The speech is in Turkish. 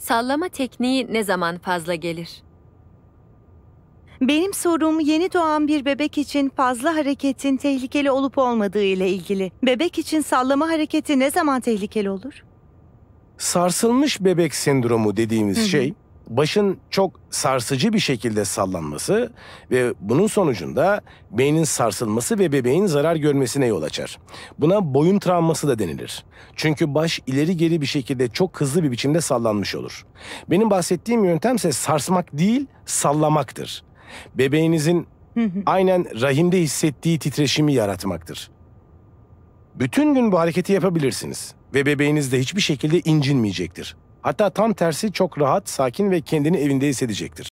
Sallama tekniği ne zaman fazla gelir? Benim sorum yeni doğan bir bebek için fazla hareketin tehlikeli olup olmadığı ile ilgili. Bebek için sallama hareketi ne zaman tehlikeli olur? Sarsılmış bebek sendromu dediğimiz Hı -hı. şey başın çok sarsıcı bir şekilde sallanması ve bunun sonucunda beynin sarsılması ve bebeğin zarar görmesine yol açar. Buna boyun travması da denilir. Çünkü baş ileri geri bir şekilde çok hızlı bir biçimde sallanmış olur. Benim bahsettiğim yöntem ise sarsmak değil, sallamaktır. Bebeğinizin aynen rahimde hissettiği titreşimi yaratmaktır. Bütün gün bu hareketi yapabilirsiniz ve bebeğiniz de hiçbir şekilde incinmeyecektir. Hatta tam tersi çok rahat, sakin ve kendini evinde hissedecektir.